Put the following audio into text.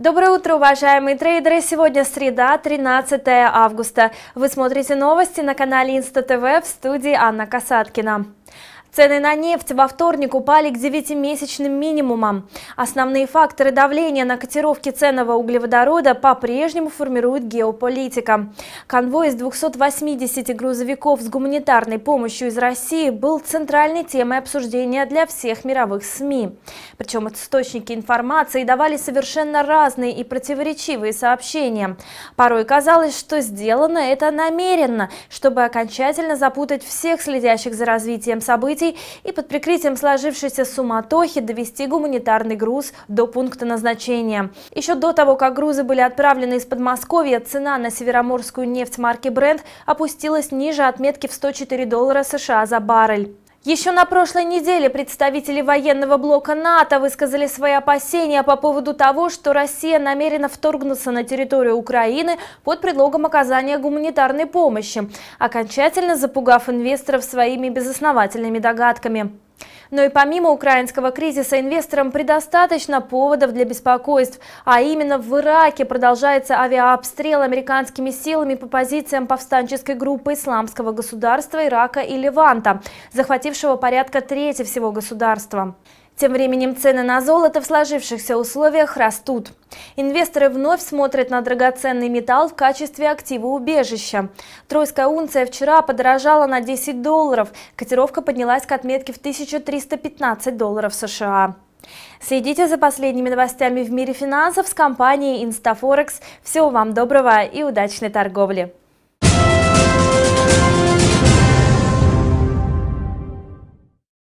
Доброе утро, уважаемые трейдеры! Сегодня среда, 13 августа. Вы смотрите новости на канале Инста ТВ в студии Анна Касаткина. Цены на нефть во вторник упали к девятимесячным минимумам. Основные факторы давления на котировки ценного углеводорода по-прежнему формируют геополитика. Конвой из 280 грузовиков с гуманитарной помощью из России был центральной темой обсуждения для всех мировых СМИ. Причем источники информации давали совершенно разные и противоречивые сообщения. Порой казалось, что сделано это намеренно, чтобы окончательно запутать всех следящих за развитием событий событий и под прикрытием сложившейся суматохи довести гуманитарный груз до пункта назначения. Еще до того, как грузы были отправлены из Подмосковья, цена на североморскую нефть марки «Бренд» опустилась ниже отметки в 104 доллара США за баррель. Еще на прошлой неделе представители военного блока НАТО высказали свои опасения по поводу того, что Россия намерена вторгнуться на территорию Украины под предлогом оказания гуманитарной помощи, окончательно запугав инвесторов своими безосновательными догадками. Но и помимо украинского кризиса инвесторам предостаточно поводов для беспокойств. А именно в Ираке продолжается авиаобстрел американскими силами по позициям повстанческой группы Исламского государства Ирака и Леванта, захватившего порядка трети всего государства. Тем временем цены на золото в сложившихся условиях растут. Инвесторы вновь смотрят на драгоценный металл в качестве актива убежища. Тройская унция вчера подорожала на 10 долларов. Котировка поднялась к отметке в 1315 долларов США. Следите за последними новостями в мире финансов с компанией Instaforex. Всего вам доброго и удачной торговли!